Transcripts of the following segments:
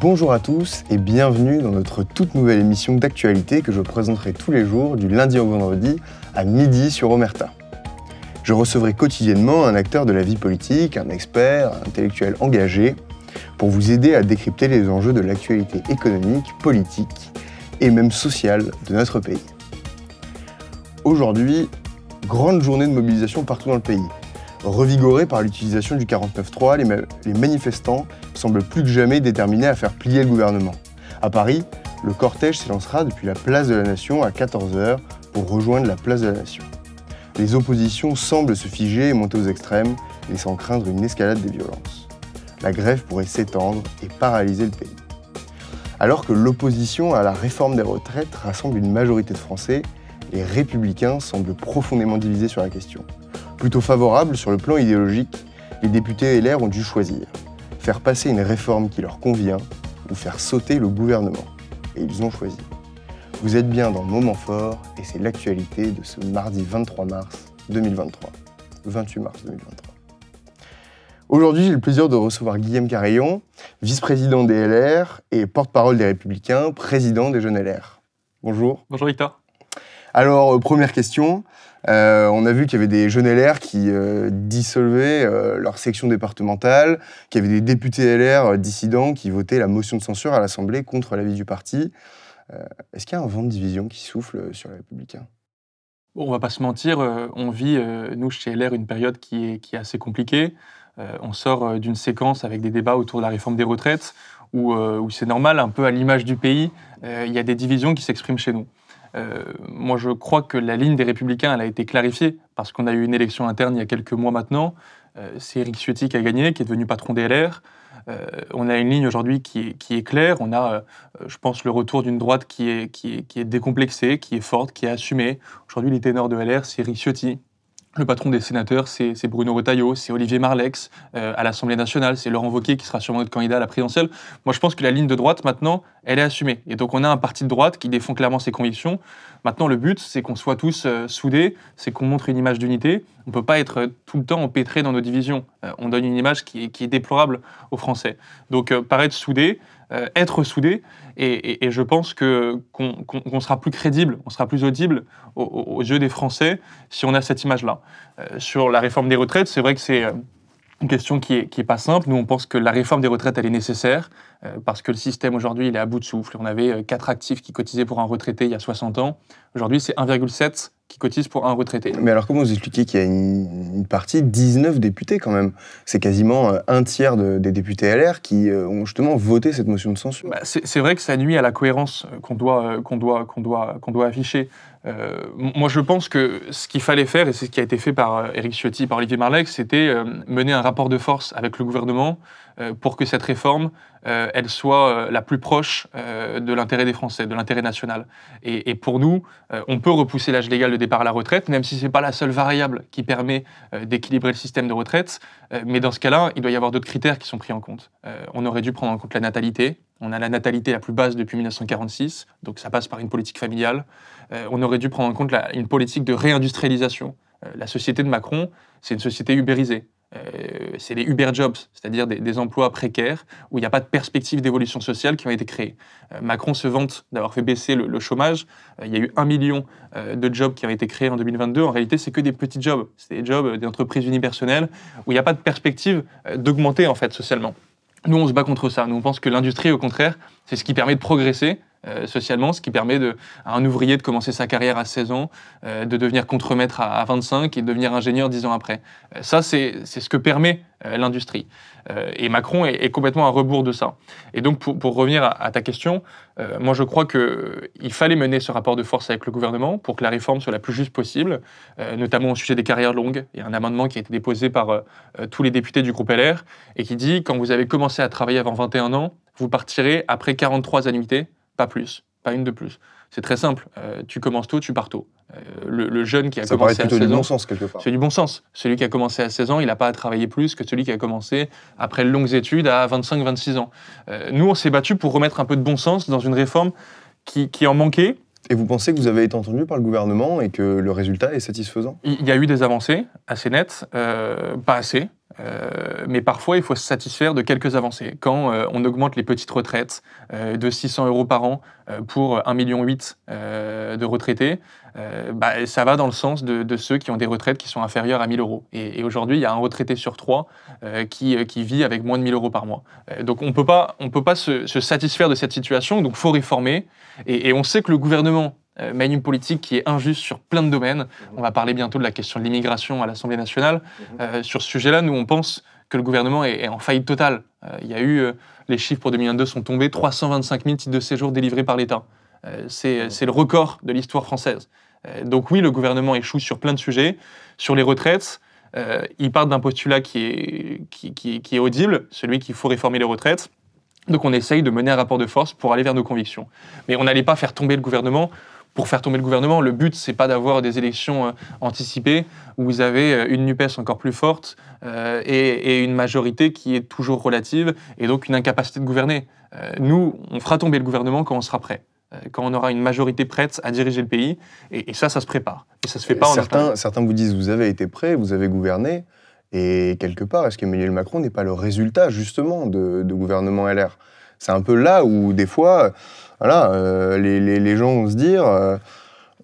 Bonjour à tous et bienvenue dans notre toute nouvelle émission d'actualité que je présenterai tous les jours du lundi au vendredi à midi sur Omerta. Je recevrai quotidiennement un acteur de la vie politique, un expert, un intellectuel engagé, pour vous aider à décrypter les enjeux de l'actualité économique, politique et même sociale de notre pays. Aujourd'hui, grande journée de mobilisation partout dans le pays. Revigorée par l'utilisation du 49.3, les, les manifestants semble plus que jamais déterminé à faire plier le gouvernement. À Paris, le cortège s'élancera depuis la place de la Nation à 14h pour rejoindre la place de la Nation. Les oppositions semblent se figer et monter aux extrêmes, laissant craindre une escalade des violences. La grève pourrait s'étendre et paralyser le pays. Alors que l'opposition à la réforme des retraites rassemble une majorité de Français, les républicains semblent profondément divisés sur la question. Plutôt favorables sur le plan idéologique, les députés LR ont dû choisir faire passer une réforme qui leur convient ou faire sauter le gouvernement. Et ils ont choisi. Vous êtes bien dans le moment fort et c'est l'actualité de ce mardi 23 mars 2023. 28 mars 2023. Aujourd'hui, j'ai le plaisir de recevoir Guillaume Carillon, vice-président des LR et porte-parole des Républicains, président des Jeunes LR. Bonjour. Bonjour Victor. Alors, euh, première question, euh, on a vu qu'il y avait des jeunes LR qui euh, dissolvaient euh, leur section départementale, qu'il y avait des députés LR dissidents qui votaient la motion de censure à l'Assemblée contre l'avis du parti. Est-ce qu'il y a un vent de division qui souffle sur les Républicains On On va pas se mentir, on vit, nous, chez LR, une période qui est, assez compliquée. on sort d'une séquence avec des débats autour de la réforme des retraites, où c'est normal, un peu à l'image du pays, il y a des divisions qui s'expriment chez nous. Euh, moi, je crois que la ligne des Républicains, elle a été clarifiée parce qu'on a eu une élection interne il y a quelques mois maintenant. Euh, c'est Éric Ciotti qui a gagné, qui est devenu patron des LR. Euh, on a une ligne aujourd'hui qui, est claire. On a, je pense, le retour d'une droite qui est, qui, est, décomplexée, qui est forte, qui est assumée. Aujourd'hui, les ténors de LR, c'est Éric Ciotti, le patron des sénateurs, c'est Bruno Retailleau, c'est Olivier Marlex. Euh, à l'Assemblée nationale, c'est Laurent Wauquiez qui sera sûrement notre candidat à la présidentielle. Moi, je pense que la ligne de droite, maintenant, elle est assumée. Et donc, on a un parti de droite qui défend clairement ses convictions. Maintenant, le but, c'est qu'on soit tous euh, soudés, c'est qu'on montre une image d'unité. On ne peut pas être tout le temps empêtré dans nos divisions. Euh, on donne une image qui est, déplorable aux Français. Donc euh, paraître soudé, euh, être soudé, et, je pense que qu'on sera plus crédible, on sera plus audible aux, yeux des Français si on a cette image-là. sur la réforme des retraites, c'est vrai que c'est une question qui n'est est pas simple. Nous, on pense que la réforme des retraites, elle est nécessaire. Euh, parce que le système aujourd'hui, il est à bout de souffle. On avait 4 euh, actifs qui cotisaient pour un retraité il y a 60 ans. Aujourd'hui, c'est 1,7 qui cotisent pour un retraité. Mais alors comment vous expliquez qu'il y a une, partie, 19 députés quand même C'est quasiment euh, un tiers des députés LR qui ont justement voté cette motion de censure. Bah, c'est vrai que ça nuit à la cohérence qu'on doit, doit, doit, doit afficher. moi, je pense que ce qu'il fallait faire, et c'est ce qui a été fait par Éric Ciotti, par Olivier Marleix, c'était mener un rapport de force avec le gouvernement euh, pour que cette réforme, euh, elle soit euh, la plus proche de l'intérêt des Français, de l'intérêt national. Et, pour nous, on peut repousser l'âge légal de départ à la retraite, même si ce n'est pas la seule variable qui permet d'équilibrer le système de retraite. mais dans ce cas-là, il doit y avoir d'autres critères qui sont pris en compte. on aurait dû prendre en compte la natalité. On a la natalité la plus basse depuis 1946, donc ça passe par une politique familiale. on aurait dû prendre en compte une politique de réindustrialisation. la société de Macron, c'est une société ubérisée. Euh, c'est les Uber Jobs, c'est-à-dire des, emplois précaires où il n'y a pas de perspective d'évolution sociale qui ont été créés. Euh, Macron se vante d'avoir fait baisser le, chômage. Euh, il y a eu un million de jobs qui ont été créés en 2022. En réalité, c'est que des petits jobs. C'est des jobs d'entreprises unipersonnelles où il n'y a pas de perspective d'augmenter en fait socialement. Nous, on se bat contre ça. Nous, on pense que l'industrie, au contraire, c'est ce qui permet de progresser euh, socialement, ce qui permet à un ouvrier de commencer sa carrière à 16 ans, euh, de devenir contremaître à, à, 25 et de devenir ingénieur 10 ans après. Euh, ça, c'est ce que permet l'industrie. et Macron est, complètement à rebours de ça. Et donc, pour, pour revenir à, à, ta question, moi, je crois qu'il fallait mener ce rapport de force avec le gouvernement pour que la réforme soit la plus juste possible, notamment au sujet des carrières longues. Il y a un amendement qui a été déposé par tous les députés du groupe LR et qui dit, quand vous avez commencé à travailler avant 21 ans, vous partirez après 43 annuités pas plus, pas une de plus. C'est très simple. Euh, tu commences tôt, tu pars tôt. Euh, le, jeune qui a commencé à 16 ans. C'est du bon sens, quelque C'est du bon sens. Celui qui a commencé à 16 ans, il n'a pas à travailler plus que celui qui a commencé après longues études à 25-26 ans. Euh, nous, on s'est battu pour remettre un peu de bon sens dans une réforme qui en manquait et vous pensez que vous avez été entendu par le gouvernement et que le résultat est satisfaisant Il y a eu des avancées assez nettes, euh, pas assez, euh, mais parfois il faut se satisfaire de quelques avancées. Quand euh, on augmente les petites retraites de 600 euros par an pour 1,8 million de retraités, euh, bah, ça va dans le sens de, ceux qui ont des retraites qui sont inférieures à 1000 euros. Et, aujourd'hui, il y a un retraité sur trois euh, euh, qui, vit avec moins de 1000 euros par mois. donc on ne peut pas, se, satisfaire de cette situation, donc faut réformer. Et, on sait que le gouvernement mène une politique qui est injuste sur plein de domaines. On va parler bientôt de la question de l'immigration à l'Assemblée nationale. sur ce sujet-là, nous, on pense que le gouvernement est, en faillite totale. Il y a eu, les chiffres pour 2022 sont tombés, 325 000 titres de séjour délivrés par l'État. Euh, euh, c'est le record de l'histoire française. Euh, donc oui, le gouvernement échoue sur plein de sujets. Sur les retraites, il ils d'un postulat qui est, audible, celui qu'il faut réformer les retraites. Donc on essaye de mener un rapport de force pour aller vers nos convictions. Mais on n'allait pas faire tomber le gouvernement pour faire tomber le gouvernement. Le but, c'est pas d'avoir des élections anticipées où vous avez une NUPES encore plus forte et, une majorité qui est toujours relative et donc une incapacité de gouverner. nous, on fera tomber le gouvernement quand on sera prêt. Euh, quand on aura une majorité prête à diriger le pays. Et, ça, ça se prépare. Et ça se fait pas certains, certains, vous disent, vous avez été prêt, vous avez gouverné. Et quelque part, est-ce qu'Emmanuel Macron n'est pas le résultat justement de, gouvernement LR C'est un peu là où des fois, voilà, euh, les, gens vont se dire, euh,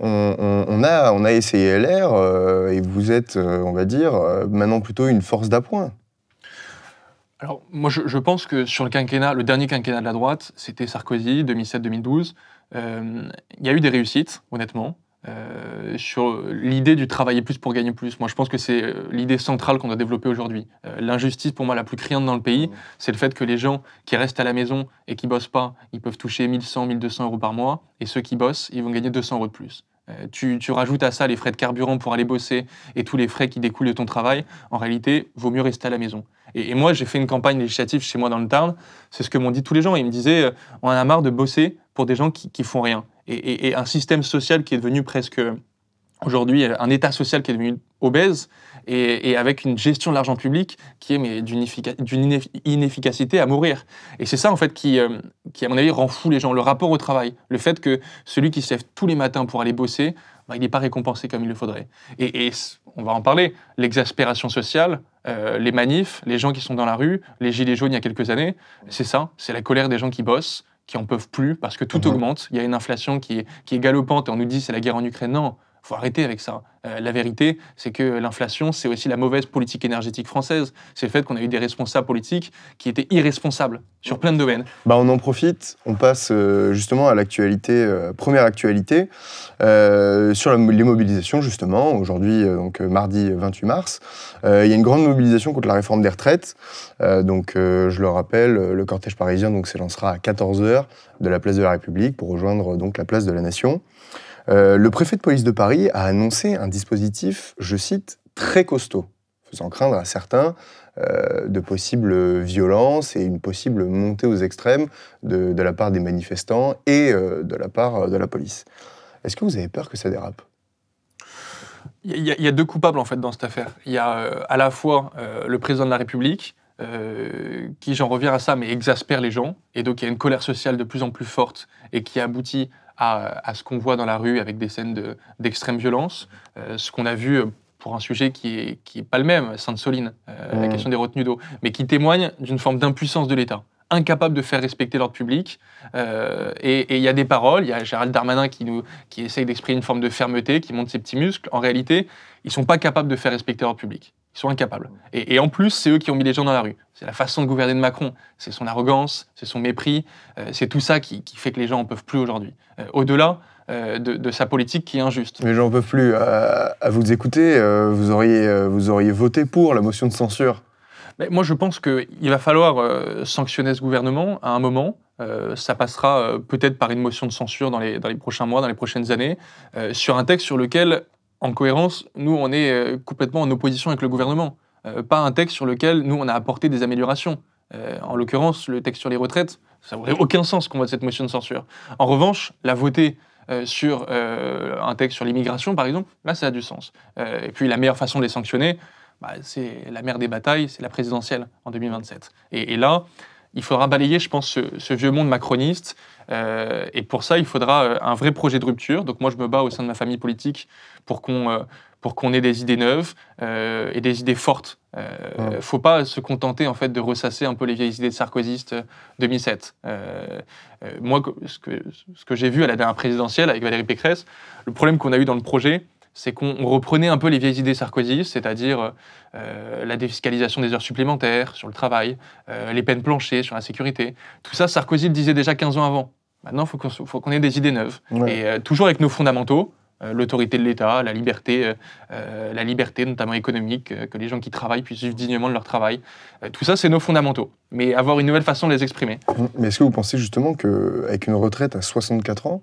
on, on, a, essayé LR et vous êtes, on va dire, maintenant plutôt une force d'appoint. Alors moi, je, je pense que sur le quinquennat, le dernier quinquennat de la droite, c'était Sarkozy, 2007-2012. Euh, il y a eu des réussites, honnêtement. Euh, sur l'idée du travailler plus pour gagner plus. Moi, je pense que c'est euh, l'idée centrale qu'on a développée aujourd'hui. L'injustice, pour moi, la plus criante dans le pays, mmh. c'est le fait que les gens qui restent à la maison et qui bossent pas, ils peuvent toucher 1100, 1200 euros par mois, et ceux qui bossent, ils vont gagner 200 euros de plus. tu, rajoutes à ça les frais de carburant pour aller bosser et tous les frais qui découlent de ton travail, en réalité, vaut mieux rester à la maison. Et, et moi, j'ai fait une campagne législative chez moi dans le Tarn, c'est ce que m'ont dit tous les gens. Ils me disaient, on en a marre de bosser pour des gens qui, qui font rien. Et, un système social qui est devenu presque aujourd'hui un état social qui est devenu obèse et, avec une gestion de l'argent public qui est d'une inefficacité à mourir. Et c'est ça en fait euh, qui, à mon avis, rend fou les gens, le rapport au travail, le fait que celui qui se lève tous les matins pour aller bosser, bah, il n'est pas récompensé comme il le faudrait. Et, on va en parler, l'exaspération sociale, euh, les manifs, les gens qui sont dans la rue, les gilets jaunes il y a quelques années, c'est ça, c'est la colère des gens qui bossent, qui en peuvent plus parce que tout mhm. augmente. Il y a une inflation qui est, qui est galopante et on nous dit c'est la guerre en Ukraine. Non, faut arrêter avec ça. Euh, la vérité, c'est que l'inflation, c'est aussi la mauvaise politique énergétique française. C'est le fait qu'on a eu des responsables politiques qui étaient irresponsables sur plein de domaines. Bah on en profite, on passe euh, justement à l'actualité, euh, première actualité, sur les mobilisations justement. Aujourd'hui, donc mardi 28 mars, il y a une grande mobilisation contre la réforme des retraites. donc je le rappelle, le cortège parisien donc s'élancera à 14h de la place de la République pour rejoindre donc la place de la Nation. Euh, le préfet de police de Paris a annoncé un dispositif, je cite, très costaud, faisant craindre à certains euh, de possibles violences et une possible montée aux extrêmes de, la part des manifestants et euh, de la part de la police. Est-ce que vous avez peur que ça dérape il y, a, deux coupables en fait dans cette affaire. Il y a à la fois le président de la République, qui, j'en reviens à ça, mais exaspère les gens, et donc il y a une colère sociale de plus en plus forte, et qui aboutit à, ce qu'on voit dans la rue avec des scènes d'extrême violence, euh, ce qu'on a vu euh, pour un sujet qui n'est pas le même, Sainte-Soline, euh, la question des retenues d'eau, mais qui témoigne d'une forme d'impuissance de l'État incapable de faire respecter l'ordre public. et il y a des paroles, il y a Gérald Darmanin qui, nous, qui essaye d'exprimer une forme de fermeté, qui monte ses petits muscles. En réalité, ils ne sont pas capables de faire respecter l'ordre public. Ils sont incapables. Et, en plus, c'est eux qui ont mis les gens dans la rue. C'est la façon de gouverner de Macron. C'est son arrogance, c'est son mépris, euh, c'est tout ça qui, fait que les gens n'en peuvent plus aujourd'hui. Euh, au-delà euh, de, sa politique qui est injuste. Les gens n'en peuvent plus. À, vous écouter, vous, auriez, vous auriez voté pour la motion de censure. Mais moi, je pense qu'il va falloir sanctionner ce gouvernement à un moment. ça passera peut-être par une motion de censure dans les, dans les, prochains mois, dans les prochaines années, sur un texte sur lequel en cohérence, nous, on est euh, complètement en opposition avec le gouvernement. Euh, pas un texte sur lequel nous, on a apporté des améliorations. Euh, en l'occurrence, le texte sur les retraites, ça n'aurait aucun sens qu'on vote cette motion de censure. En revanche, la voter sur un texte sur l'immigration, par exemple, là, ça a du sens. et puis, la meilleure façon de les sanctionner, bah, c'est la mère des batailles, c'est la présidentielle en 2027. et là, il faudra balayer, je pense, ce, vieux monde macroniste. Euh, et pour ça, il faudra euh, un vrai projet de rupture. Donc moi, je me bats au sein de ma famille politique pour qu'on euh, pour ait des idées neuves et des idées fortes. Il ne faut pas se contenter en fait de ressasser un peu les vieilles idées de sarkozyste 2007. moi, ce que, ce que j'ai vu à la dernière présidentielle avec Valérie Pécresse, le problème qu'on a eu dans le projet, c'est qu'on reprenait un peu les vieilles idées Sarkozy, c'est-à-dire euh, euh, la défiscalisation des heures supplémentaires sur le travail, euh, les peines planchées sur la sécurité. Tout ça, Sarkozy le disait déjà 15 ans avant. Maintenant, il faut qu'on ait des idées neuves. Et toujours avec nos fondamentaux, l'autorité de l'État, la liberté, la liberté notamment économique, que les gens qui travaillent puissent vivre dignement de leur travail. tout ça, c'est nos fondamentaux. Mais avoir une nouvelle façon de les exprimer. Mais est-ce que vous pensez justement qu'avec une retraite à 64 ans,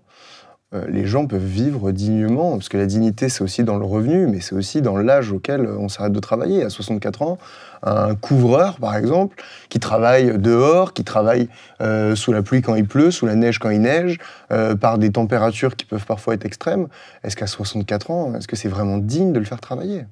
euh, les gens peuvent vivre dignement, parce que la dignité, c'est aussi dans le revenu, mais c'est aussi dans l'âge auquel on s'arrête de travailler. À 64 ans, un couvreur, par exemple, qui travaille dehors, qui travaille euh, sous la pluie quand il pleut, sous la neige quand il neige, euh, par des températures qui peuvent parfois être extrêmes, est-ce qu'à 64 ans, est-ce que c'est vraiment digne de le faire travailler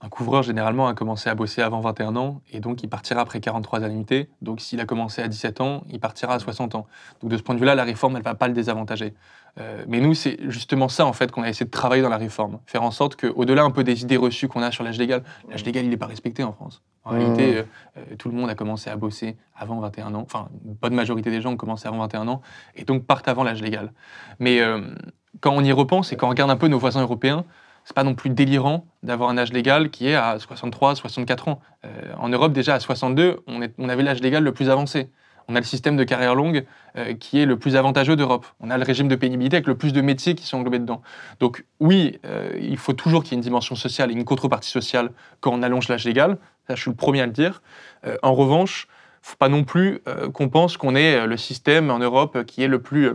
un couvreur, généralement, a commencé à bosser avant 21 ans et donc il partira après 43 annuités. Donc s'il a commencé à 17 ans, il partira à 60 ans. Donc de ce point de vue-là, la réforme, elle ne va pas le désavantager. Euh, mais nous, c'est justement ça, en fait, qu'on a essayé de travailler dans la réforme. Faire en sorte qu'au-delà un peu des idées reçues qu'on a sur l'âge légal, l'âge légal, il n'est pas respecté en France. En mmh. réalité, euh, euh, tout le monde a commencé à bosser avant 21 ans. Enfin, une bonne majorité des gens ont commencé avant 21 ans et donc partent avant l'âge légal. Mais quand on y repense et quand on regarde un peu nos voisins européens, c'est pas non plus délirant d'avoir un âge légal qui est à 63, 64 ans. en Europe, déjà à 62, on, on avait l'âge légal le plus avancé on a le système de carrière longue euh, qui est le plus avantageux d'Europe. On a le régime de pénibilité avec le plus de métiers qui sont englobés dedans. Donc oui, euh, il faut toujours qu'il y ait une dimension sociale et une contrepartie sociale quand on allonge l'âge légal. Ça, je suis le premier à le dire. Euh, en revanche, faut pas non plus qu'on pense qu'on est le système en Europe qui est le plus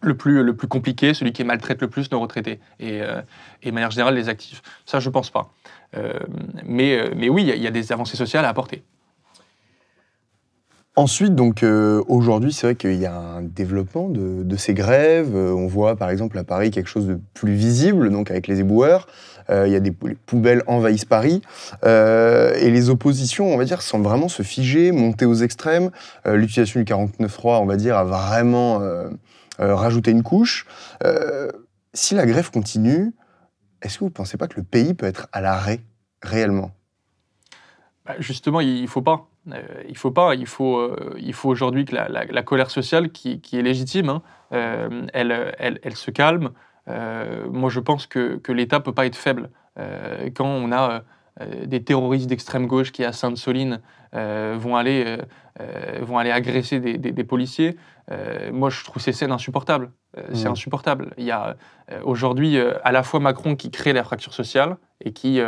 le plus, le plus compliqué, celui qui maltraite le plus nos retraités et, de manière générale les actifs. Ça, je ne pense pas. mais, oui, il y, a des avancées sociales à apporter. Ensuite, donc euh, aujourd'hui, c'est vrai qu'il y a un développement de, ces grèves. Euh, on voit par exemple à Paris quelque chose de plus visible, donc avec les éboueurs. Euh, il y a des les poubelles envahissent Paris et les oppositions, on va dire, semblent vraiment se figer, monter aux extrêmes. L'utilisation du 49.3, on va dire, a vraiment rajouté une couche. si la grève continue, est-ce que vous ne pensez pas que le pays peut être à l'arrêt réellement bah, Justement, il ne faut pas. Euh, il faut pas, il faut, euh, aujourd'hui que la, colère sociale, qui, est légitime, hein, euh, elle, se calme. moi, je pense que, que l'État peut pas être faible quand on a euh, des terroristes d'extrême gauche qui, à Sainte-Soline, euh, vont, aller, euh, vont aller agresser des, policiers. moi, je trouve ces scènes insupportables. C'est mm. insupportable. Il y a aujourd'hui à la fois Macron qui crée la fracture sociale et qui,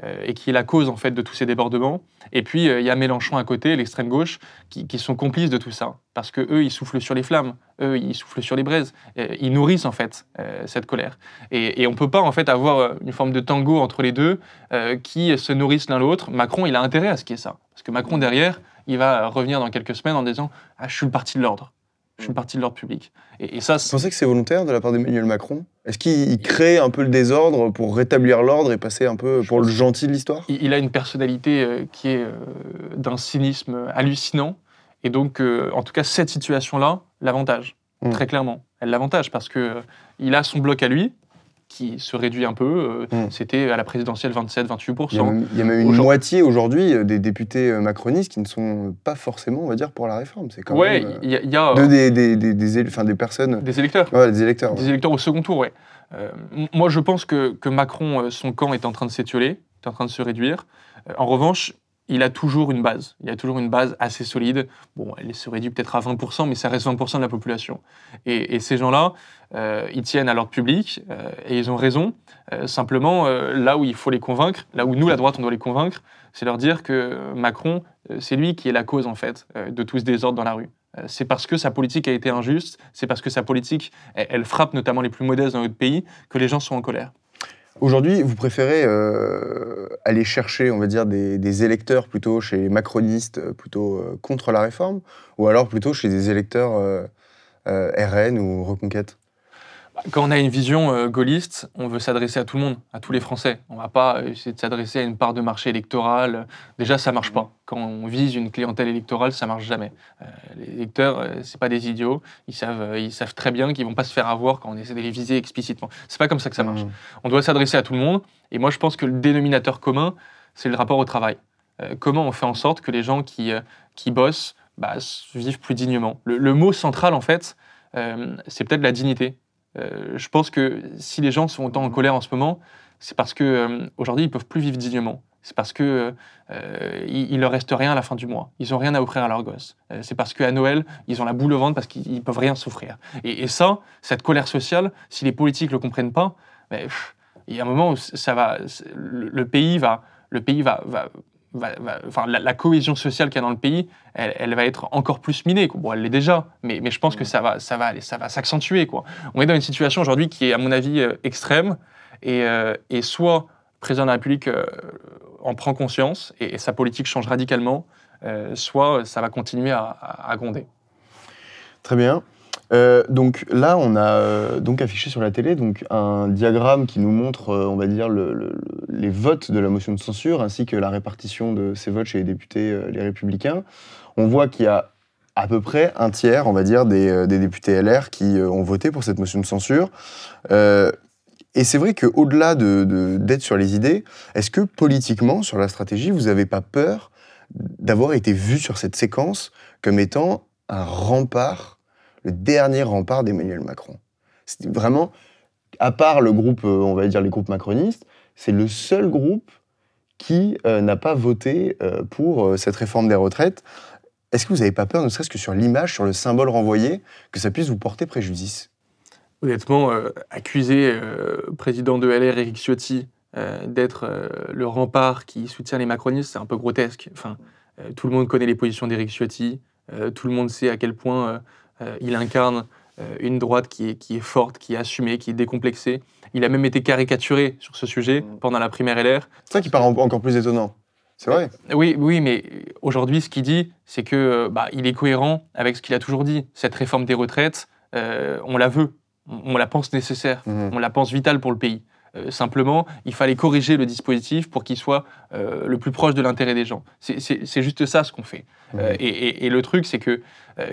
et qui est la cause en fait de tous ces débordements. Et puis il y a Mélenchon à côté, l'extrême gauche, qui, qui, sont complices de tout ça parce que eux ils soufflent sur les flammes eux, ils soufflent sur les braises. Euh, ils nourrissent en fait euh, cette colère. Et, on ne peut pas en fait avoir euh, une forme de tango entre les deux qui se nourrissent l'un l'autre. Macron, il a intérêt à ce qu'il y ça. Parce que Macron, derrière, il va revenir dans quelques semaines en disant Ah, je suis le parti de l'ordre. Je suis le parti de l'ordre public. Et, ça, Vous pensez que c'est volontaire de la part d'Emmanuel Macron Est-ce qu'il crée un peu le désordre pour rétablir l'ordre et passer un peu pour le gentil de l'histoire il, a une personnalité qui est d'un cynisme hallucinant. Et donc, euh, en tout cas, cette situation-là l'avantage, hmm. très clairement. Elle l'avantage parce que euh, il a son bloc à lui qui se réduit un peu. Euh, hmm. C'était à la présidentielle 27-28%. Il, y a même, une moitié aujourd'hui des députés macronistes qui ne sont pas forcément, on va dire, pour la réforme. C'est quand même. il y a, des, des, personnes. Des électeurs. Ouais, des électeurs. Des électeurs au second tour, ouais. moi, je pense que, que Macron, son camp est en train de s'étioler, est en train de se réduire. en revanche, il a toujours une base. Il a toujours une base assez solide. Bon, elle se réduit peut-être à 20%, mais ça reste 20% de la population. Et, ces gens-là, euh, ils tiennent à l'ordre public, euh, et ils ont raison. Euh, simplement, là où il faut les convaincre, là où nous, la droite, on doit les convaincre, c'est leur dire que Macron, c'est lui qui est la cause, en fait, de tout ce désordre dans la rue. C'est parce que sa politique a été injuste, c'est parce que sa politique, elle frappe notamment les plus modestes dans notre pays, que les gens sont en colère. Aujourd'hui, vous préférez euh, aller chercher, on va dire, des, électeurs plutôt chez les macronistes, euh, plutôt euh, contre la réforme, ou alors plutôt chez des électeurs RN ou Reconquête quand on a une vision euh, gaulliste, on veut s'adresser à tout le monde, à tous les Français. On ne va pas essayer de s'adresser à une part de marché électoral. Déjà, ça ne marche pas. Quand on vise une clientèle électorale, ça ne marche jamais. Euh, les électeurs, ne euh, c'est pas des idiots. Ils savent, ils savent très bien qu'ils ne vont pas se faire avoir quand on essaie de les viser explicitement. Ce n'est pas comme ça que ça marche. Mmh. On doit s'adresser à tout le monde. Et moi, je pense que le dénominateur commun, c'est le rapport au travail. comment on fait en sorte que les gens qui, qui bossent bah, vivent plus dignement le, mot central, en fait, c'est peut-être la dignité. Euh, je pense que si les gens sont autant en colère en ce moment, c'est parce que euh, aujourd'hui ils peuvent plus vivre dignement. C'est parce que euh, euh il, leur reste rien à la fin du mois. Ils ont rien à offrir à leurs gosses. c'est parce qu'à Noël, ils ont la boule au ventre parce qu'ils peuvent rien souffrir. Et, ça, cette colère sociale, si les politiques le comprennent pas, ben, il y a un moment où ça va, le, pays va, le pays va, va, la, cohésion sociale qu'il y a dans le pays, elle, va être encore plus minée. Bon, elle l'est déjà, mais, je pense que mm. ça va, ça va, ça va s'accentuer. Quoi. On est dans une situation aujourd'hui qui est, à mon avis, euh, extrême, et, euh, soit le président de la République euh, en prend conscience et, sa politique change radicalement, soit ça va continuer à gronder. Très bien. Euh, donc là, on a euh, donc affiché sur la télé donc un diagramme qui nous montre, euh, on va dire, les votes de la motion de censure ainsi que la répartition de ces votes chez les députés les Républicains. On voit qu'il y a à peu près un tiers, on va dire, des, députés LR qui ont voté pour cette motion de censure. et c'est vrai qu'au-delà d'être sur les idées, est-ce que politiquement, sur la stratégie, vous n'avez pas peur d'avoir été vu sur cette séquence comme étant un rempart le dernier rempart d'Emmanuel Macron. C'est vraiment, à part le groupe, euh, on va dire les groupes macronistes, c'est le seul groupe qui euh, n'a pas voté euh, pour cette réforme des retraites. Est-ce que vous n'avez pas peur, ne serait-ce que sur l'image, sur le symbole renvoyé, que ça puisse vous porter préjudice Honnêtement, accuser président de LR Éric Ciotti d'être le rempart qui soutient les macronistes, c'est un peu grotesque. Enfin, tout le monde connaît les positions d'Éric Ciotti, tout le monde sait à quel point euh, il incarne euh, une droite qui est, forte, qui est assumée, qui est décomplexée. Il a même été caricaturé sur ce sujet mm. pendant la primaire LR. C'est ça qui paraît encore plus étonnant. C'est vrai. Euh, oui, oui, mais aujourd'hui, ce qu'il dit, c'est que bah, il est cohérent avec ce qu'il a toujours dit. Cette réforme des retraites, on la veut, on, la pense nécessaire, mm-hmm. on la pense vitale pour le pays. Euh, simplement, il fallait corriger le dispositif pour qu'il soit euh, le plus proche de l'intérêt des gens. C'est juste ça ce qu'on fait. Euh, et, le truc, c'est que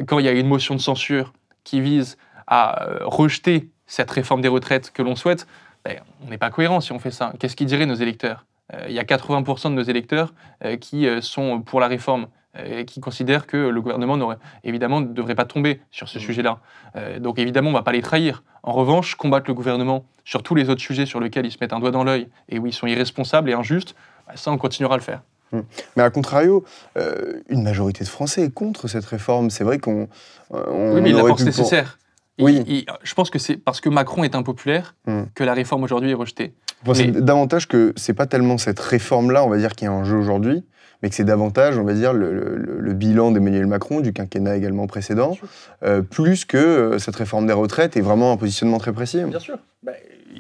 quand il y a une motion de censure qui vise à rejeter cette réforme des retraites que l'on souhaite, ben, on n'est pas cohérent si on fait ça. Qu'est-ce qu'ils diraient nos électeurs Il y a 80% de nos électeurs qui sont pour la réforme. Euh, et qui considèrent que le gouvernement n'aurait évidemment ne devrait pas tomber sur ce mmh. sujet-là. Euh, donc évidemment, on ne va pas les trahir. En revanche, combattre le gouvernement sur tous les autres sujets sur lesquels ils se mettent un doigt dans l'œil et où ils sont irresponsables et injustes, bah, ça, on continuera à le faire. Mmh. Mais à contrario, euh, une majorité de Français est contre cette réforme. C'est vrai qu'on. oui, mais il la nécessaire. Oui. je pense que c'est parce que Macron est impopulaire mmh. que la réforme aujourd'hui est rejetée. Vous davantage que c'est pas tellement cette réforme-là, on va dire, qui est en jeu aujourd'hui, mais que c'est davantage, on va dire, le, bilan d'Emmanuel Macron, du quinquennat également précédent, euh, plus que euh, cette réforme des retraites est vraiment un positionnement très précis. Bien sûr. Bah,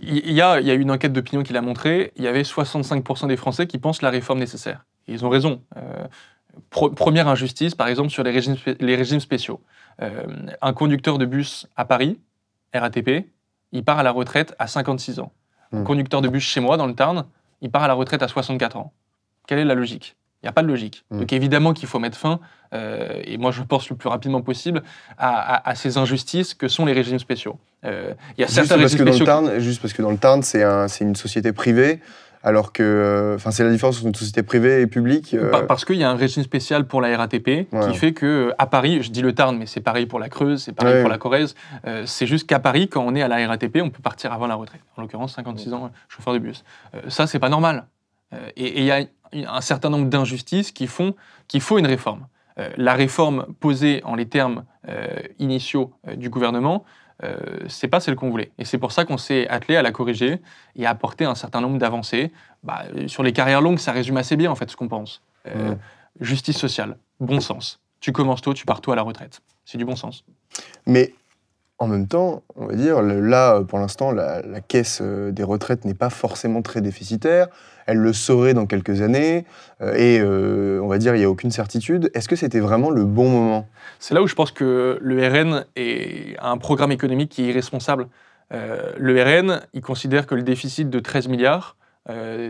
il y, a, il une enquête d'opinion qui l'a montré, il y avait 65% des Français qui pensent la réforme nécessaire. Et ils ont raison. Euh, première injustice, par exemple, sur les régimes, spéciaux. un conducteur de bus à Paris, RATP, il part à la retraite à 56 ans. Un hmm. conducteur de bus chez moi, dans le Tarn, il part à la retraite à 64 ans. Quelle est la logique il n'y a pas de logique. Mm. Donc évidemment qu'il faut mettre fin, euh, et moi je pense le plus rapidement possible, à, ces injustices que sont les régimes spéciaux. Euh, il y a juste certains parce régimes que spéciaux... Dans le Tarn, juste parce que dans le Tarn, c'est une société privée. Alors que, euh, enfin, c'est la différence entre une société privée et publique. Parce qu'il y a un régime spécial pour la RATP qui fait que, à Paris, je dis le Tarn, mais c'est pareil pour la Creuse, c'est pareil pour la Corrèze. c'est juste qu'à Paris, quand on est à la RATP, on peut partir avant la retraite. En l'occurrence, 56 ans, chauffeur de bus. ça, c'est pas normal. Euh, et il y a un certain nombre d'injustices qui font qu'il faut une réforme. Euh, la réforme posée en les termes euh, initiaux du gouvernement, ce c'est pas celle qu'on voulait. Et c'est pour ça qu'on s'est attelé à la corriger et à apporter un certain nombre d'avancées. Bah, sur les carrières longues, ça résume assez bien en fait ce qu'on pense. Justice sociale, bon sens. Tu commences tôt, tu pars tôt à la retraite. C'est du bon sens. Mais en même temps, on va dire, là, pour l'instant, la, la, caisse des retraites n'est pas forcément très déficitaire elle le saurait dans quelques années, euh, et euh, on va dire il n'y a aucune certitude. Est-ce que c'était vraiment le bon moment C'est là où je pense que le RN est un programme économique qui est irresponsable. Euh, le RN, il considère que le déficit de 13 milliards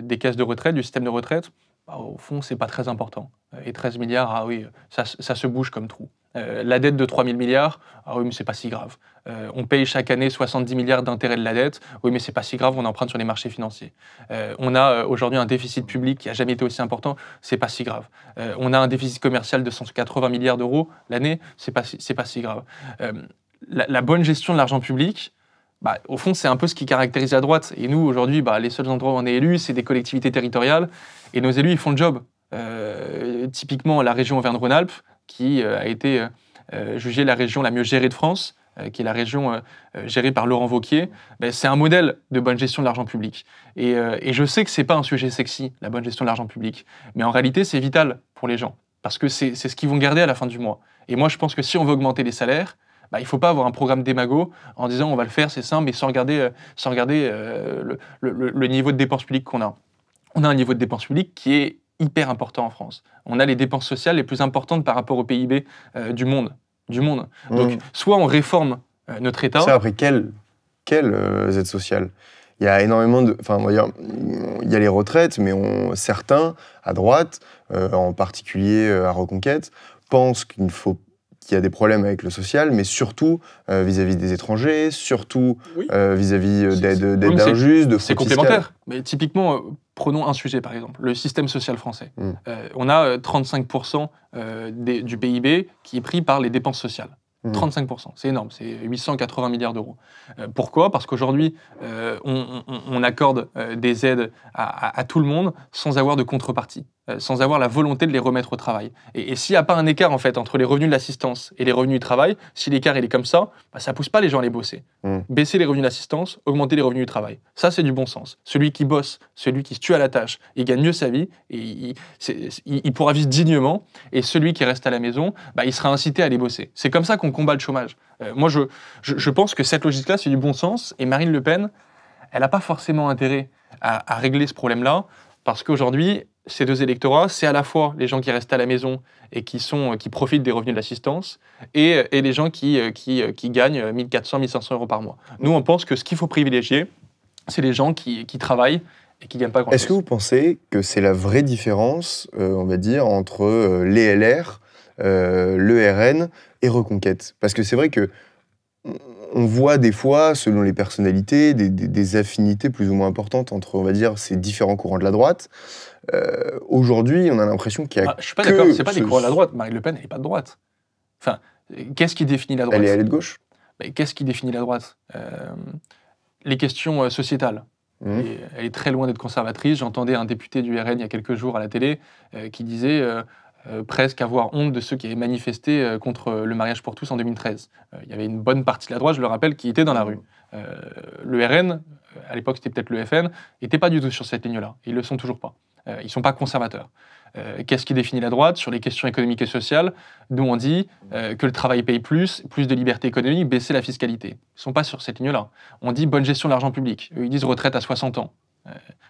des caisses de retraite, du système de retraite, bah, au fond, n'est pas très important. Et 13 milliards, ah oui, ça se bouge comme trou. Euh, la dette de 3 000 milliards, ah oui, mais c'est pas si grave. Euh, on paye chaque année 70 milliards d'intérêts de la dette, oui, mais c'est pas si grave, on emprunte sur les marchés financiers. Euh, on a aujourd'hui un déficit public qui a jamais été aussi important, c'est pas si grave. on a un déficit commercial de 180 milliards d'euros l'année, c'est pas, si, pas si grave. La, bonne gestion de l'argent public, bah, au fond, c'est un peu ce qui caractérise la droite. Et nous, aujourd'hui, bah, les seuls endroits où on est élus, c'est des collectivités territoriales. Et nos élus, ils font le job. typiquement, la région Auvergne-Rhône-Alpes, qui euh, a été euh, euh, jugée la région la mieux gérée de France, qui est la région gérée par Laurent Vauquier, ben, c'est un modèle de bonne gestion de l'argent public. Et, je sais que ce n'est pas un sujet sexy, la bonne gestion de l'argent public, mais en réalité, c'est vital pour les gens, parce que c'est ce qu'ils vont garder à la fin du mois. Et moi, je pense que si on veut augmenter les salaires, ben, il ne faut pas avoir un programme démago en disant on va le faire, c'est simple, mais sans regarder, sans regarder le, le, niveau de dépenses publiques qu'on a. On a un niveau de dépenses publiques qui est hyper important en France. On a les dépenses sociales les plus importantes par rapport au PIB euh, du monde. Du monde. Mm. Donc, soit on réforme euh, notre État. après, quelles quelle, euh, aide aides sociales il y a énormément de. Enfin, il y a les retraites, mais on, certains, à droite, en particulier à Reconquête, pensent qu'il ne faut qui a des problèmes avec le social, mais surtout euh, vis-à-vis des étrangers, surtout euh, vis-à-vis euh, d'aides injustes, de C'est complémentaire. Mais typiquement, prenons un sujet par exemple, le système social français. Hmm. on a 35% du PIB qui est pris par les dépenses sociales. 35%, hmm. c'est énorme, c'est 880 milliards d'euros. pourquoi Parce qu'aujourd'hui, on, accorde des aides à tout le monde sans avoir de contrepartie. Euh, sans avoir la volonté de les remettre au travail. Et, s'il n'y a pas un écart en fait entre les revenus de l'assistance et les revenus du travail, si l'écart est comme ça, bah, ça pousse pas les gens à les bosser. Hmm. Baisser les revenus de l'assistance, augmenter les revenus du travail. Ça c'est du bon sens. Celui qui bosse, celui qui se tue à la tâche, il gagne mieux sa vie et il, pourra vivre dignement. Et celui qui reste à la maison, bah, il sera incité à aller bosser. C'est comme ça qu'on combat le chômage. Euh, moi je, je, pense que cette logique-là c'est du bon sens et Marine Le Pen, elle n'a pas forcément intérêt à, à régler ce problème-là parce qu'aujourd'hui, ces deux électorats, c'est à la fois les gens qui restent à la maison et qui, sont, euh, qui profitent des revenus de l'assistance et, euh, et, les gens qui, euh, qui, qui gagnent 1400, 1500 euros par mois. Nous, on pense que ce qu'il faut privilégier, c'est les gens qui, qui travaillent et qui gagnent pas grand-chose. Est-ce que vous pensez que c'est la vraie différence, on va dire, entre euh, les le RN et Reconquête Parce que c'est vrai que on voit des fois, selon les personnalités, des, affinités plus ou moins importantes entre, on va dire, ces différents courants de la droite. Euh, aujourd'hui, on a l'impression qu'il y a. Ah, je suis pas d'accord, c'est pas des courants de la droite. Marine Le Pen, elle n'est pas de droite. Enfin, qu'est-ce qui définit la droite Elle est de gauche. qu'est-ce qui définit la droite euh, Les questions euh, sociétales. Mmh. elle est très loin d'être conservatrice. J'entendais un député du RN il y a quelques jours à la télé qui disait euh, presque avoir honte de ceux qui avaient manifesté euh, contre le mariage pour tous en 2013. Euh, il y avait une bonne partie de la droite, je le rappelle, qui était dans la rue. le RN, à l'époque c'était peut-être le FN, n'était pas du tout sur cette ligne-là. Ils ne le sont toujours pas. ils ne sont pas conservateurs. Qu'est-ce qui définit la droite Sur les questions économiques et sociales, nous on dit que le travail paye plus, plus de liberté économique, baisser la fiscalité. Ils ne sont pas sur cette ligne-là. On dit bonne gestion de l'argent public. ils disent retraite à 60 ans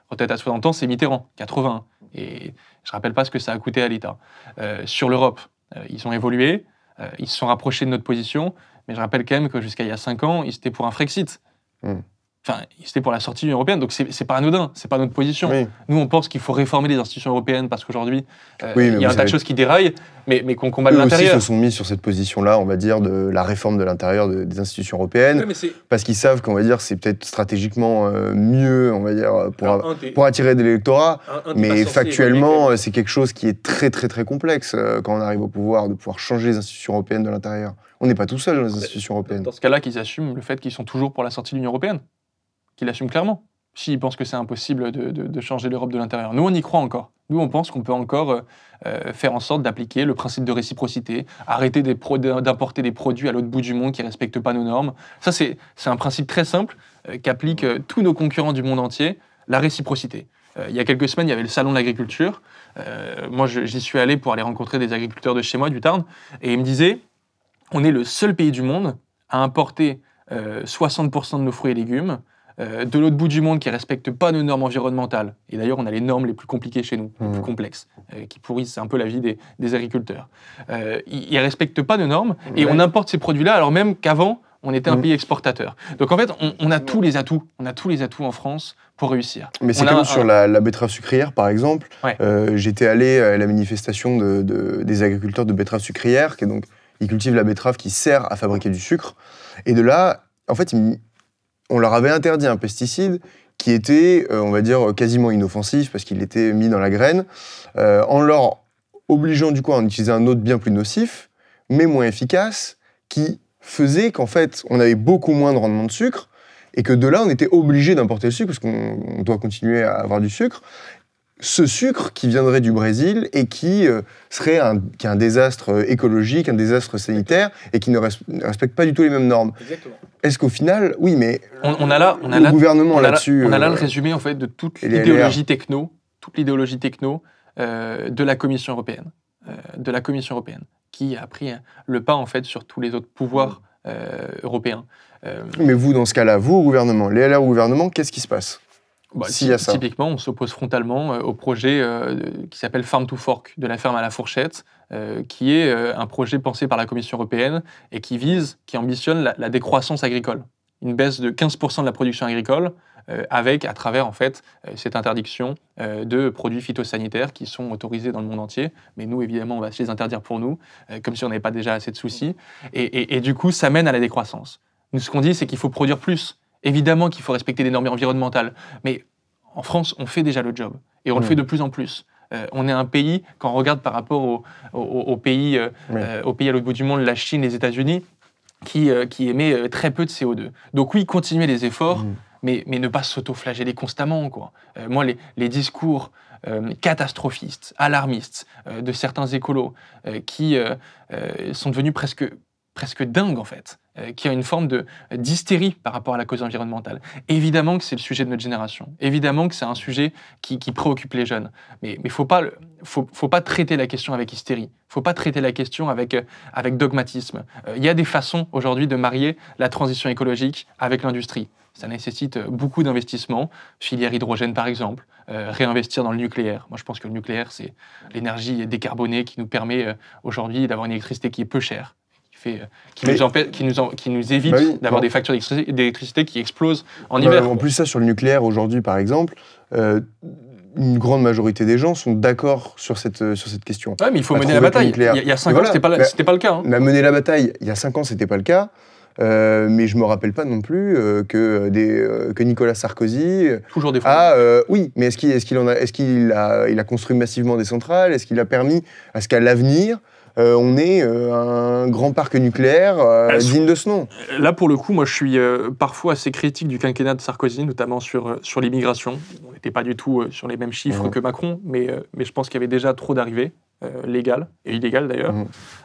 retête à 60 ans, c'est Mitterrand, 80. Et je ne rappelle pas ce que ça a coûté à l'État. Euh, sur l'Europe, euh, ils ont évolué, euh, ils se sont rapprochés de notre position, mais je rappelle quand même que jusqu'à il y a 5 ans, ils étaient pour un Frexit. Hmm. Enfin, c'était pour la sortie de l'Union européenne, donc c'est pas anodin, c'est pas notre position. Nous, on pense qu'il faut réformer les institutions européennes parce qu'aujourd'hui, euh, il y a un tas de choses qui déraillent, mais, mais qu'on combat de l'intérieur. Ils se sont mis sur cette position-là, on va dire, de la réforme de l'intérieur des institutions européennes, parce qu'ils savent qu'on va dire c'est peut-être stratégiquement euh, mieux, on va dire, pour, attirer de l'électorat, mais factuellement, euh, c'est quelque chose qui est très très très complexe quand on arrive au pouvoir de pouvoir changer les institutions européennes de l'intérieur. On n'est pas tout seul dans les institutions européennes. Dans ce cas-là, qu'ils assument le fait qu'ils sont toujours pour la sortie de l'Union européenne qu'il assume clairement. S'il pense que c'est impossible de, changer l'Europe de l'intérieur. Nous, on y croit encore. Nous, on pense qu'on peut encore euh, euh, faire en sorte d'appliquer le principe de réciprocité, arrêter d'importer des, produits à l'autre bout du monde qui ne respectent pas nos normes. Ça, c'est un principe très simple euh, qu'appliquent tous nos concurrents du monde entier, la réciprocité. il y a quelques semaines, il y avait le salon de l'agriculture. moi, j'y suis allé pour aller rencontrer des agriculteurs de chez moi, du Tarn, et ils me disaient, on est le seul pays du monde à importer 60% de nos fruits et légumes, euh, de l'autre bout du monde qui ne respectent pas nos normes environnementales. Et d'ailleurs, on a les normes les plus compliquées chez nous, les mhm. plus complexes, euh, qui pourrissent un peu la vie des, agriculteurs. Euh, ils ne respectent pas nos normes et on importe ces produits-là alors même qu'avant, on était un mhm. pays exportateur. Donc en fait, on, a tous les atouts. On a tous les atouts en France pour réussir. Mais c'est comme sur la, betterave sucrière, par exemple. J'étais allé à la manifestation des agriculteurs de betterave sucrière, qui donc, ils cultivent la betterave qui sert à fabriquer du sucre. Et de là, en fait, ils on leur avait interdit un pesticide qui était, euh, on va dire, quasiment inoffensif parce qu'il était mis dans la graine, euh, en leur obligeant du coup à en utiliser un autre bien plus nocif, mais moins efficace, qui faisait qu'en fait, on avait beaucoup moins de rendement de sucre, et que de là, on était obligé d'importer le sucre, parce qu'on doit continuer à avoir du sucre, ce sucre qui viendrait du Brésil et qui euh, serait un, désastre euh, écologique, un désastre sanitaire et qui ne, respecte pas du tout les mêmes normes. Est-ce qu'au final, oui, mais on, a là, on a le gouvernement on a là, euh, le résumé en fait de toute l'idéologie techno, toute l'idéologie techno de la Commission européenne, de la Commission européenne, qui a pris le pas en fait sur tous les autres pouvoirs européens. Mais vous, dans ce cas-là, vous au gouvernement, les LR au gouvernement, qu'est-ce qui se passe bah, typiquement, on s'oppose frontalement euh, au projet euh, qui s'appelle Farm to Fork, de la ferme à la fourchette, euh, qui est un projet pensé par la Commission européenne et qui vise, qui ambitionne la, décroissance agricole. Une baisse de 15% de la production agricole, avec, à travers en fait, cette interdiction de produits phytosanitaires qui sont autorisés dans le monde entier. Mais nous, évidemment, on va se les interdire pour nous, comme si on n'avait pas déjà assez de soucis. et, du coup, ça mène à la décroissance. Nous, ce qu'on dit, c'est qu'il faut produire plus. Évidemment qu'il faut respecter des normes environnementales, mais en France, on fait déjà le job et on le fait hmm. de plus en plus. Euh, on est un pays, quand on regarde par rapport aux au, pays, euh, euh, au pays à l'autre bout du monde, la Chine, les États-Unis, qui, qui émet très peu de CO2. Donc oui, continuer les efforts, hmm. mais, mais ne pas sauto constamment. Quoi. moi, les, les discours catastrophistes, alarmistes de certains écolos qui sont devenus presque, presque dingues, en fait. Euh, qui a une forme de euh, d'hystérie par rapport à la cause environnementale. Évidemment que c'est le sujet de notre génération. Évidemment que c'est un sujet qui, préoccupe les jeunes. Mais il faut pas faut, pas traiter la question avec hystérie. Il Faut pas traiter la question avec euh, avec dogmatisme. Il y a des façons aujourd'hui de marier la transition écologique avec l'industrie. Ça nécessite beaucoup d'investissements, filière hydrogène par exemple, réinvestir dans le nucléaire. Moi je pense que le nucléaire c'est l'énergie décarbonée qui nous permet aujourd'hui d'avoir une électricité qui est peu chère. Euh, qui, nous qui, nous bah évite d'avoir des factures d'électricité qui explosent en bah, hiver. En plus, ça, sur le nucléaire, aujourd'hui, par exemple, euh, une grande majorité des gens sont d'accord sur cette, euh, sur cette question. Oui, mais il faut mener la bataille. Il y, a, 5 ans, ce c'était pas, pas, le cas. Mais mener la bataille, il y a 5 ans, n'était pas le cas. Euh, mais je me rappelle pas non plus euh, que, des, euh, que Nicolas Sarkozy toujours des a, oui, mais est-ce qu'il a, ce qu'il a, il a construit massivement des centrales Est-ce qu'il a permis à ce qu'à l'avenir on ait un grand parc nucléaire ah, digne de ce nom. Là, pour le coup, moi, je suis parfois assez critique du quinquennat de Sarkozy, notamment sur, sur l'immigration. On n'était pas du tout sur les mêmes chiffres que Macron, mais, mais je pense qu'il y avait déjà trop d'arrivées, légales et illégales d'ailleurs.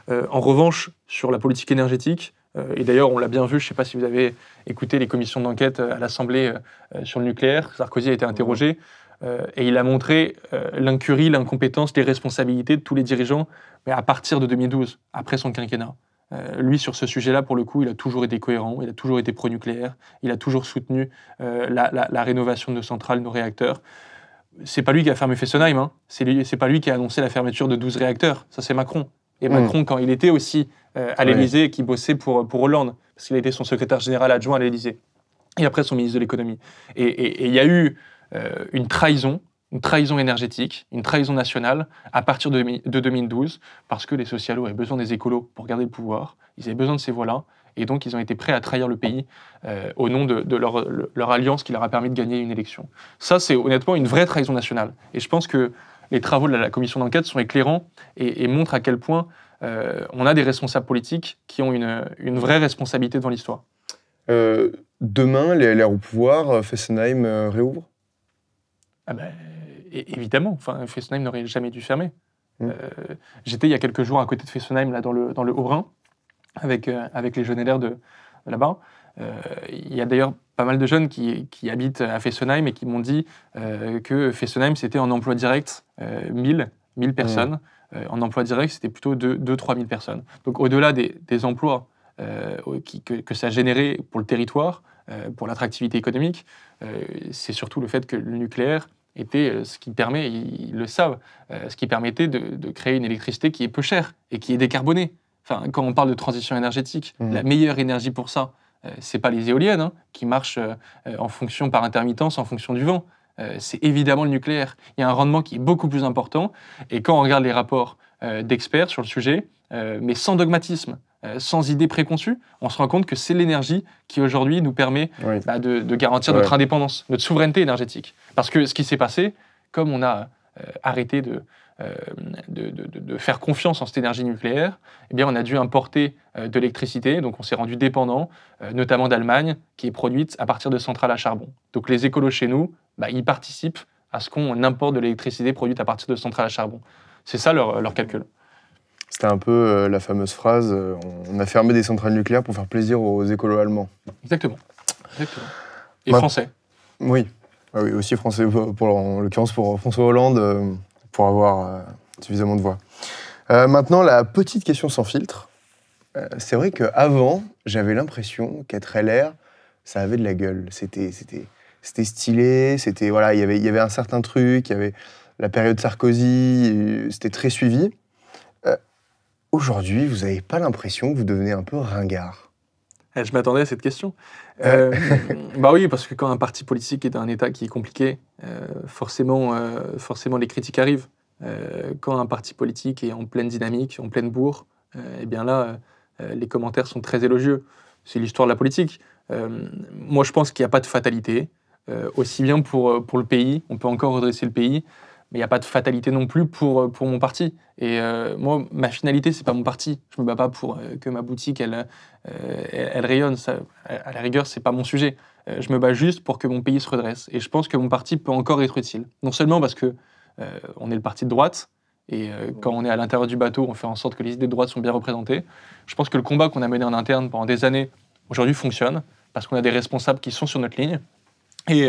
en revanche, sur la politique énergétique, euh, et d'ailleurs, on l'a bien vu, je ne sais pas si vous avez écouté les commissions d'enquête euh, à l'Assemblée euh, sur le nucléaire, Sarkozy a été interrogé, et il a montré l'incurie, l'incompétence, les responsabilités de tous les dirigeants, mais à partir de 2012, après son quinquennat. lui, sur ce sujet-là, pour le coup, il a toujours été cohérent, il a toujours été pro-nucléaire, il a toujours soutenu la, rénovation de nos centrales, nos réacteurs. C'est pas lui qui a fermé Fessenheim, hein. c'est pas lui qui a annoncé la fermeture de 12 réacteurs, ça c'est Macron. Et Macron, mm. quand il était aussi euh, à l'Élysée, qui bossait pour, Hollande, parce qu'il était son secrétaire général adjoint à l'Élysée, et après son ministre de l'économie. Et il y a eu euh, une trahison, une trahison énergétique, une trahison nationale à partir de, 2012, parce que les socialos avaient besoin des écolos pour garder le pouvoir, ils avaient besoin de ces voix-là, et donc ils ont été prêts à trahir le pays euh, au nom de, leur, leur, alliance qui leur a permis de gagner une élection. Ça, c'est honnêtement une vraie trahison nationale. Et je pense que les travaux de la commission d'enquête sont éclairants et, montrent à quel point euh, on a des responsables politiques qui ont une, une vraie responsabilité dans l'histoire. Euh, demain, les LR au pouvoir, euh, Fessenheim réouvre ah ben, Évidemment, enfin, Fessenheim n'aurait jamais dû fermer. Hum. J'étais il y a quelques jours à côté de Fessenheim, là, dans le, dans le Haut-Rhin, avec, avec les jeunes LR de là-bas. Euh, il y a d'ailleurs pas mal de jeunes qui, habitent à Fessenheim et qui m'ont dit euh, que Fessenheim, c'était en emploi direct 1000, euh, personnes. en emploi direct, c'était plutôt 2-3 000 personnes. Donc au-delà des, emplois que, ça générait pour le territoire, pour l'attractivité économique, c'est surtout le fait que le nucléaire était ce qui permet, ils le savent, ce qui permettait de, créer une électricité qui est peu chère et qui est décarbonée. Enfin, quand on parle de transition énergétique, mmh. la meilleure énergie pour ça, euh, c'est pas les éoliennes hein, qui marchent euh, en fonction par intermittence, en fonction du vent. Euh, c'est évidemment le nucléaire. Il y a un rendement qui est beaucoup plus important. Et quand on regarde les rapports d'experts sur le sujet, mais sans dogmatisme, sans idée préconçue, on se rend compte que c'est l'énergie qui aujourd'hui nous permet bah, de, garantir notre indépendance, notre souveraineté énergétique. Parce que ce qui s'est passé, comme on a arrêté de, euh, de, faire confiance en cette énergie nucléaire, eh bien, on a dû importer euh, de l'électricité, donc on s'est rendu dépendant, euh, notamment d'Allemagne, qui est produite à partir de centrales à charbon. Donc les écolos chez nous, bah, ils participent à ce qu'on importe de l'électricité produite à partir de centrales à charbon. C'est ça leur, leur calcul. C'était un peu la fameuse phrase on a fermé des centrales nucléaires pour faire plaisir aux écolos allemands. Exactement. Exactement. Et français. Oui. Ah oui, aussi français, pour, en l'occurrence pour François Hollande pour avoir euh, suffisamment de voix. Euh, maintenant, la petite question sans filtre. Euh, c'est vrai qu'avant, j'avais l'impression qu'être LR, ça avait de la gueule. C'était, c'était, c'était stylé, c'était voilà, y il y avait un certain truc, il y avait la période Sarkozy, c'était très suivi. aujourd'hui, vous n'avez pas l'impression que vous devenez un peu ringard eh, je m'attendais à cette question. Euh. Euh, bah oui, parce que quand un parti politique est dans un état qui est compliqué, euh, forcément, forcément les critiques arrivent. quand un parti politique est en pleine dynamique, en pleine bourre, eh bien là, les commentaires sont très élogieux. C'est l'histoire de la politique. moi, je pense qu'il n'y a pas de fatalité. aussi bien pour, pour le pays, on peut encore redresser le pays il n'y a pas de fatalité non plus pour, euh, pour mon parti. Et euh, moi, ma finalité, c'est pas mon parti. Je me bats pas pour euh, que ma boutique, elle, elle, rayonne. à la rigueur, c'est pas mon sujet. je me bats juste pour que mon pays se redresse. Et je pense que mon parti peut encore être utile. Non seulement parce que on est le parti de droite, et quand on est à l'intérieur du bateau, on fait en sorte que les idées de droite sont bien représentées. Je pense que le combat qu'on a mené en interne pendant des années, aujourd'hui, fonctionne, parce qu'on a des responsables qui sont sur notre ligne. Et,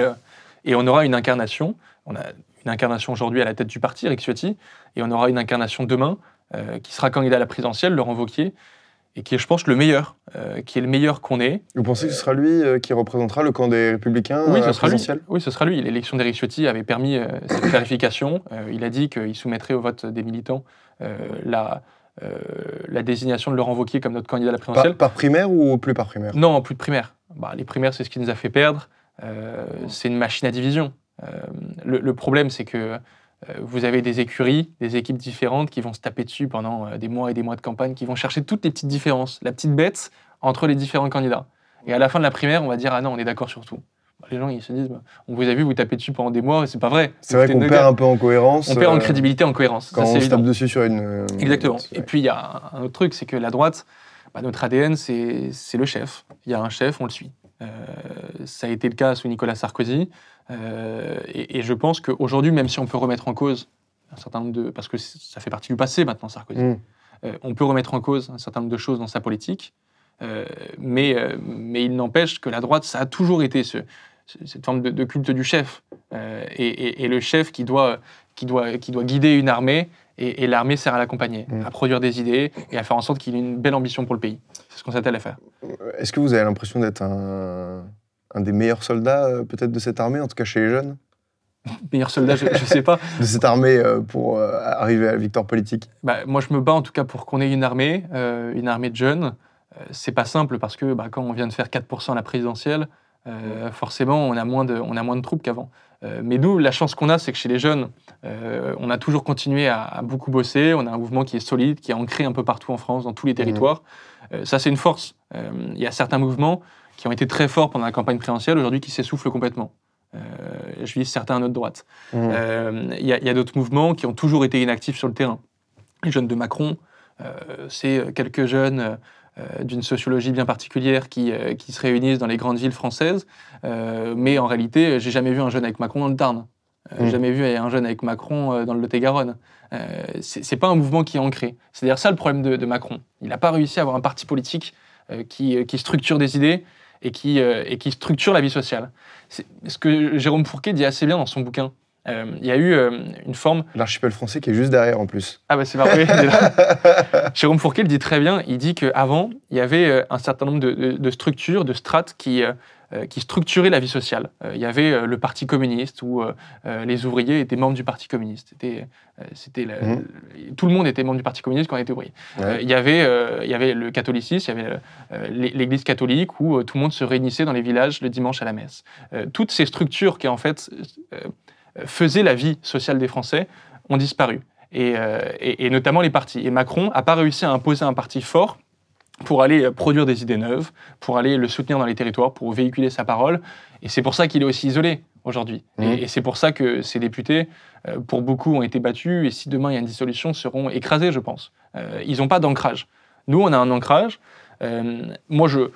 et on aura une incarnation. On a une incarnation aujourd'hui à la tête du parti, Eric Ciotti, et on aura une incarnation demain euh, qui sera candidat à la présidentielle, Laurent Vauquier, et qui est, je pense, le meilleur, euh, qui est le meilleur qu'on ait. Vous pensez que ce sera lui euh, qui représentera le camp des Républicains oui, ce sera lui. Oui, ce sera lui. L'élection d'Eric Ciotti avait permis cette clarification. il a dit qu'il soumettrait au vote des militants la, la désignation de Laurent Vauquier comme notre candidat à la présidentielle. Par, primaire ou plus par primaire Non, plus de primaire. Bah, les primaires, c'est ce qui nous a fait perdre. c'est une machine à division. Euh, le, problème, c'est que euh, vous avez des écuries, des équipes différentes qui vont se taper dessus pendant euh, des mois et des mois de campagne, qui vont chercher toutes les petites différences, la petite bête entre les différents candidats. Et à la fin de la primaire, on va dire Ah non, on est d'accord sur tout. Bah, les gens, ils se disent bah, On vous a vu vous taper dessus pendant des mois, c'est pas vrai. C'est vrai qu'on perd un peu en cohérence. On perd en crédibilité, en cohérence. Quand on se tape dessus sur une. Exactement. Et puis, il y a un autre truc c'est que la droite, bah, notre ADN, c'est le chef. Il y a un chef, on le suit. Euh, ça a été le cas sous Nicolas Sarkozy. Euh, et, je pense qu'aujourd'hui, même si on peut remettre en cause un certain nombre de... Parce que ça fait partie du passé maintenant, Sarkozy. Mm. Euh, on peut remettre en cause un certain nombre de choses dans sa politique. mais, il n'empêche que la droite, ça a toujours été cette forme de, culte du chef. et, le chef qui doit guider une armée et, l'armée sert à l'accompagner, mm. à produire des idées et à faire en sorte qu'il ait une belle ambition pour le pays. C'est ce qu'on s'attelle à faire. Euh, est-ce que vous avez l'impression d'être un, des meilleurs soldats euh, peut-être de cette armée, en tout cas chez les jeunes Meilleur soldat, je ne sais pas. de cette armée euh, pour arriver à la victoire politique bah, Moi, je me bats en tout cas pour qu'on ait une armée, une armée de jeunes. c'est pas simple parce que bah, quand on vient de faire 4% à la présidentielle, forcément, on a moins de, on a moins de troupes qu'avant. Euh, mais nous, la chance qu'on a, c'est que chez les jeunes, euh, on a toujours continué à, beaucoup bosser. On a un mouvement qui est solide, qui est ancré un peu partout en France, dans tous les mmh. territoires. Euh, ça, c'est une force. Il y a certains mouvements qui ont été très forts pendant la campagne présidentielle, aujourd'hui qui s'essoufflent complètement. je vis certains à notre droite. Mmh. Il y a, a d'autres mouvements qui ont toujours été inactifs sur le terrain. Les jeunes de Macron, c'est quelques jeunes euh, d'une sociologie bien particulière euh, qui, se réunissent dans les grandes villes françaises. Euh, mais en réalité, j'ai jamais vu un jeune avec Macron dans le Tarn. Mmh. Jamais vu un jeune avec Macron dans le Lot-et-Garonne. Ce c'est pas un mouvement qui est ancré. C'est d'ailleurs ça le problème de, Macron. Il n'a pas réussi à avoir un parti politique qui, structure des idées et qui, et qui structure la vie sociale. C'est ce que Jérôme Fourquet dit assez bien dans son bouquin. Euh, il y a eu euh, une forme. L'archipel français qui est juste derrière en plus. Ah bah c'est marrant. Jérôme Fourquet le dit très bien. Il dit qu'avant, il y avait euh, un certain nombre de, structures, de strates qui qui structuraient la vie sociale. il y avait le Parti communiste où les ouvriers étaient membres du Parti communiste. C'était, mhm. Tout le monde était membre du Parti communiste quand on était ouvrier. il, y avait, il y avait le catholicisme, il y avait l'Église catholique où tout le monde se réunissait dans les villages le dimanche à la messe. toutes ces structures qui, en fait, faisaient la vie sociale des Français ont disparu. Et, euh, notamment les partis. Et Macron n'a pas réussi à imposer un parti fort pour aller euh, produire des idées neuves, pour aller le soutenir dans les territoires, pour véhiculer sa parole. Et c'est pour ça qu'il est aussi isolé aujourd'hui. Mmh. Et, c'est pour ça que ses députés, euh, pour beaucoup, ont été battus. Et si demain il y a une dissolution, seront écrasés, je pense. ils n'ont pas d'ancrage. Nous, on a un ancrage. moi, je.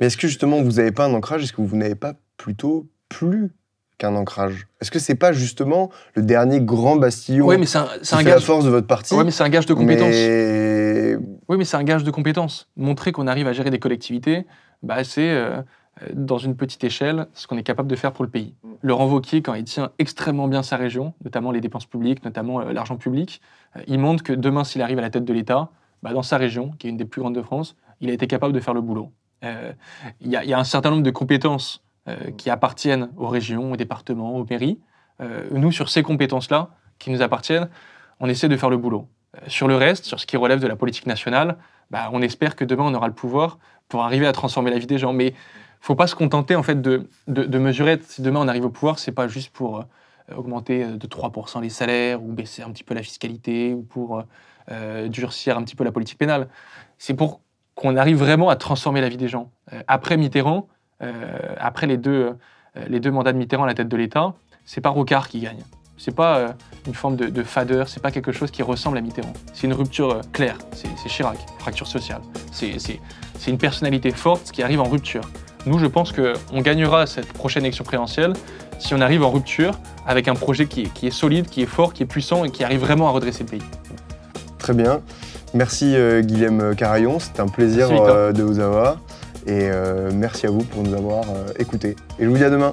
Mais est-ce que justement, vous n'avez pas un ancrage Est-ce que vous n'avez pas plutôt plus qu'un ancrage Est-ce que c'est pas justement le dernier grand bastillon mais c'est un, la force de votre parti Oui, mais c'est un gage de compétence. Oui, mais c'est un gage de compétence. Montrer qu'on arrive à gérer des collectivités, bah, c'est euh, dans une petite échelle ce qu'on est capable de faire pour le pays. Mm. Le Wauquiez, quand il tient extrêmement bien sa région, notamment les dépenses publiques, notamment euh, l'argent public, euh, il montre que demain, s'il arrive à la tête de l'État, bah, dans sa région, qui est une des plus grandes de France, il a été capable de faire le boulot. Il y a un certain nombre de compétences euh, qui appartiennent aux régions, aux départements, aux mairies. Euh, nous, sur ces compétences-là qui nous appartiennent, on essaie de faire le boulot. Euh, sur le reste, sur ce qui relève de la politique nationale, bah, on espère que demain on aura le pouvoir pour arriver à transformer la vie des gens. Mais il ne faut pas se contenter en fait de, de, mesurer. Si demain on arrive au pouvoir, ce n'est pas juste pour augmenter de 3% les salaires ou baisser un petit peu la fiscalité ou pour durcir un petit peu la politique pénale. C'est pour qu'on arrive vraiment à transformer la vie des gens. après Mitterrand, euh, après les deux, euh, les deux mandats de Mitterrand à la tête de l'État, c'est pas Rocard qui gagne. C'est pas euh, une forme de, de fadeur, c'est pas quelque chose qui ressemble à Mitterrand. C'est une rupture claire, c'est Chirac, fracture sociale. C'est une personnalité forte qui arrive en rupture. Nous, je pense qu'on gagnera cette prochaine élection présidentielle si on arrive en rupture avec un projet qui est, qui est, solide, qui est fort, qui est puissant et qui arrive vraiment à redresser le pays. Très bien. Merci Guillaume Carayon, c'était un plaisir hein. de vous avoir. Et euh, merci à vous pour nous avoir euh, écoutés. Et je vous dis à demain.